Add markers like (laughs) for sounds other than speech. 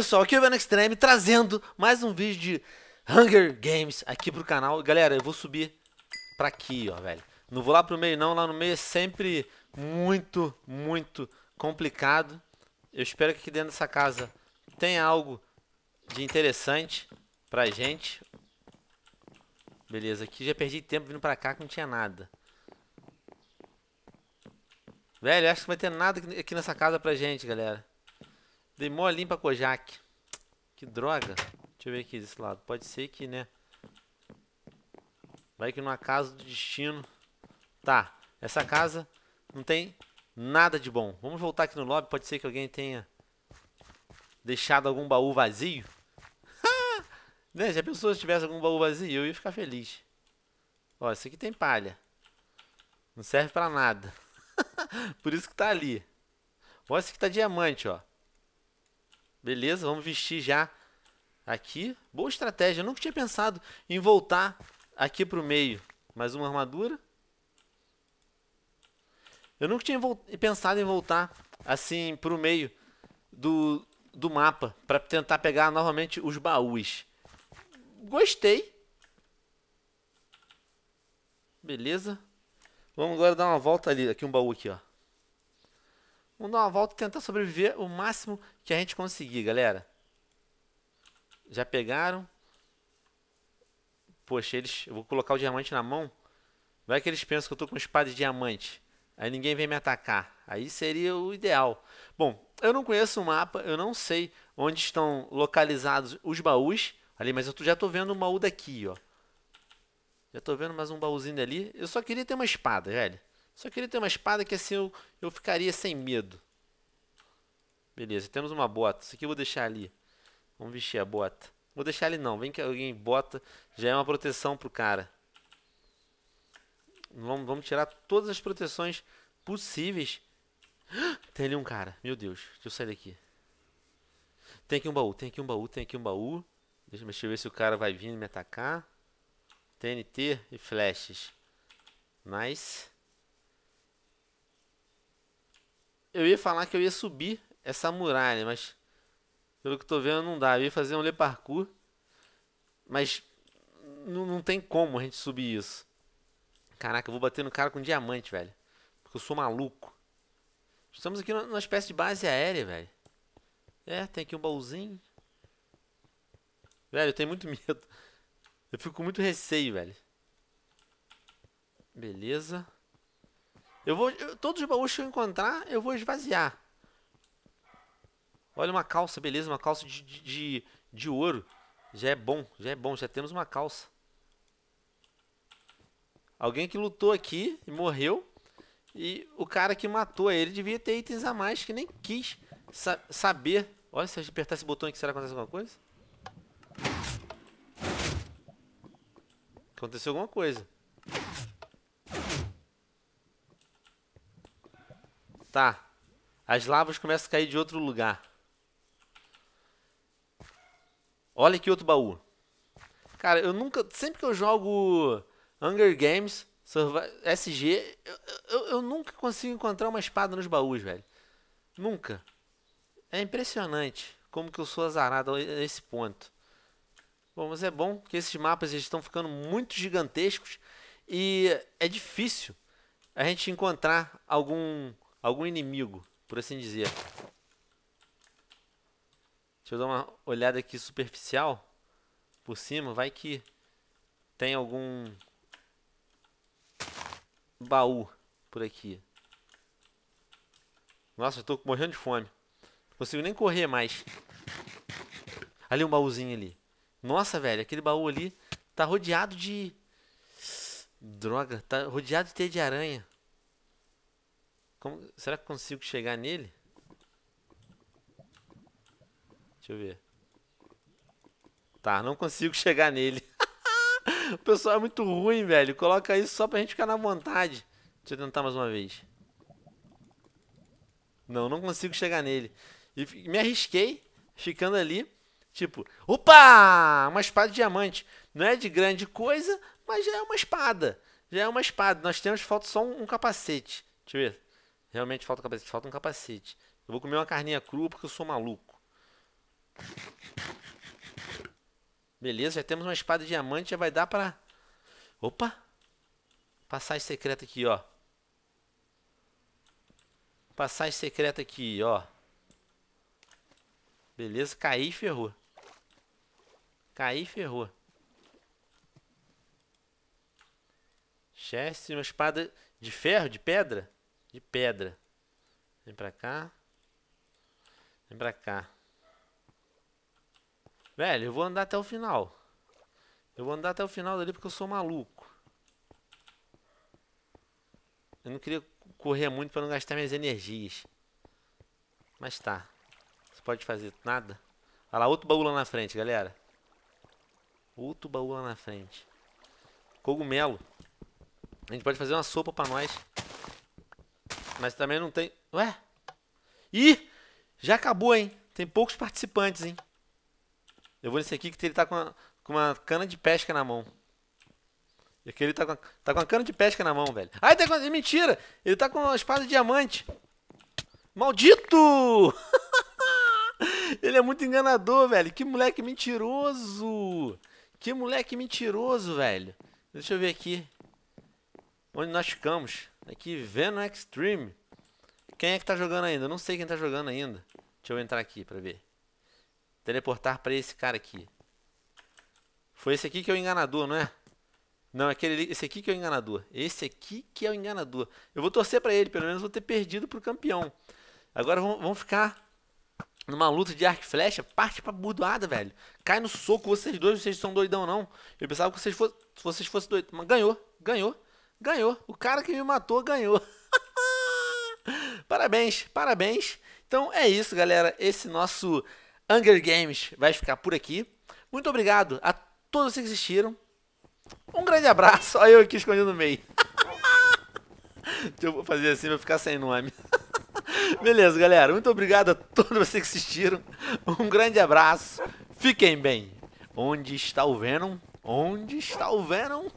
pessoal, aqui é o Ben Extreme trazendo mais um vídeo de Hunger Games aqui pro canal. Galera, eu vou subir pra aqui, ó, velho. Não vou lá pro meio não, lá no meio é sempre muito, muito complicado. Eu espero que aqui dentro dessa casa tenha algo de interessante pra gente. Beleza, aqui já perdi tempo vindo pra cá que não tinha nada. Velho, acho que vai ter nada aqui nessa casa pra gente, galera. Dei mó limpa Kojak. Que droga. Deixa eu ver aqui desse lado. Pode ser que, né? Vai que numa casa do destino. Tá. Essa casa não tem nada de bom. Vamos voltar aqui no lobby. Pode ser que alguém tenha deixado algum baú vazio. (laughs) né? Se a pessoa tivesse algum baú vazio, eu ia ficar feliz. Ó, isso aqui tem palha. Não serve pra nada. (laughs) Por isso que tá ali. Olha esse aqui tá diamante, ó. Beleza, vamos vestir já aqui. Boa estratégia, eu nunca tinha pensado em voltar aqui pro meio. Mais uma armadura. Eu nunca tinha pensado em voltar assim pro meio do, do mapa para tentar pegar novamente os baús. Gostei. Beleza. Vamos agora dar uma volta ali, aqui um baú aqui, ó. Vamos dar uma volta e tentar sobreviver o máximo que a gente conseguir, galera. Já pegaram. Poxa, eles... Eu vou colocar o diamante na mão. Vai que eles pensam que eu tô com espada de diamante. Aí ninguém vem me atacar. Aí seria o ideal. Bom, eu não conheço o mapa, eu não sei onde estão localizados os baús ali, mas eu já tô vendo um baú daqui, ó. Já tô vendo mais um baúzinho ali. Eu só queria ter uma espada, velho. Só queria ter uma espada que assim eu, eu ficaria sem medo. Beleza, temos uma bota. Isso aqui eu vou deixar ali. Vamos vestir a bota. Vou deixar ali não. Vem que alguém bota. Já é uma proteção pro cara. Vamos, vamos tirar todas as proteções possíveis. (gasps) Tem ali um cara. Meu Deus. Deixa eu sair daqui. Tem aqui um baú. Tem aqui um baú. Tem aqui um baú. Deixa, deixa eu ver se o cara vai vir me atacar. TNT e flechas. Nice. Eu ia falar que eu ia subir essa muralha, mas pelo que eu tô vendo não dá. Eu ia fazer um le parkour, mas não, não tem como a gente subir isso. Caraca, eu vou bater no cara com diamante, velho. Porque eu sou maluco. Estamos aqui numa espécie de base aérea, velho. É, tem aqui um baúzinho. Velho, eu tenho muito (laughs) medo. Eu fico com muito receio, velho. Beleza. Eu vou, eu, todos os baús que eu encontrar, eu vou esvaziar. Olha uma calça, beleza, uma calça de, de, de ouro. Já é bom, já é bom, já temos uma calça. Alguém que lutou aqui e morreu. E o cara que matou ele devia ter itens a mais que nem quis sa saber. Olha, se a gente apertar esse botão aqui, será que acontece alguma coisa? Aconteceu alguma coisa. Tá. As lavas começam a cair de outro lugar. Olha que outro baú. Cara, eu nunca... Sempre que eu jogo Hunger Games, SG, eu, eu, eu nunca consigo encontrar uma espada nos baús, velho. Nunca. É impressionante como que eu sou azarado nesse ponto. Bom, mas é bom que esses mapas estão ficando muito gigantescos e é difícil a gente encontrar algum algum inimigo, por assim dizer. Deixa eu dar uma olhada aqui superficial por cima, vai que tem algum baú por aqui. Nossa, eu tô morrendo de fome. Não consigo nem correr mais. Ali um baúzinho ali. Nossa, velho, aquele baú ali tá rodeado de... Droga, tá rodeado de teia de aranha. Como, será que consigo chegar nele? Deixa eu ver. Tá, não consigo (laughs) chegar nele. (laughs) o pessoal é muito ruim, velho. Coloca isso só pra gente ficar na vontade. Deixa eu tentar mais uma vez. Não, não consigo chegar nele. E me arrisquei, ficando ali, tipo... Opa! Uma espada de diamante. Não é de grande coisa, mas já é uma espada. Já é uma espada. Nós temos, falta só um, um capacete. Deixa eu ver. Realmente falta capacete, falta um capacete. Eu vou comer uma carninha crua porque eu sou maluco. Beleza, já temos uma espada de diamante, já vai dar pra... Opa! Passagem secreta aqui, ó. Passagem secreta aqui, ó. Beleza, caí e ferrou. Caí e ferrou. Chest, uma espada de ferro, de pedra? de pedra. Vem pra cá. Vem pra cá. Velho, eu vou andar até o final. Eu vou andar até o final dali porque eu sou maluco. Eu não queria correr muito pra não gastar minhas energias. Mas tá. Você pode fazer nada. Olha lá, outro baú lá na frente, galera. Outro baú lá na frente. Cogumelo. A gente pode fazer uma sopa pra nós. Mas também não tem. Ué? Ih! Já acabou, hein? Tem poucos participantes, hein? Eu vou nesse aqui que ele tá com uma, com uma cana de pesca na mão. É e aquele tá com, tá com uma cana de pesca na mão, velho. Ai, tá com. Mentira! Ele tá com uma espada de diamante. Maldito! (laughs) ele é muito enganador, velho. Que moleque mentiroso! Que moleque mentiroso, velho. Deixa eu ver aqui. Onde nós ficamos? Aqui, Venom Extreme. Quem é que tá jogando ainda? Eu não sei quem tá jogando ainda. Deixa eu entrar aqui pra ver. Teleportar pra esse cara aqui. Foi esse aqui que é o enganador, não é? Não, é aquele, esse aqui que é o enganador. Esse aqui que é o enganador. Eu vou torcer pra ele, pelo menos vou ter perdido pro campeão. Agora vão ficar numa luta de arco e flecha, parte pra burdoada, velho. Cai no soco, vocês dois, vocês são doidão, não. Eu pensava que vocês fossem, vocês fossem doidos. Mas ganhou, ganhou ganhou. O cara que me matou ganhou. (laughs) parabéns, parabéns. Então é isso, galera. Esse nosso Hunger Games vai ficar por aqui. Muito obrigado a todos que assistiram. Um grande abraço. (laughs) Olha eu aqui escondido no meio. eu vou fazer assim, vou ficar sem nome. (laughs) Beleza, galera. Muito obrigado a todos vocês que assistiram. Um grande abraço. Fiquem bem. Onde está o Venom? Onde está o Venom?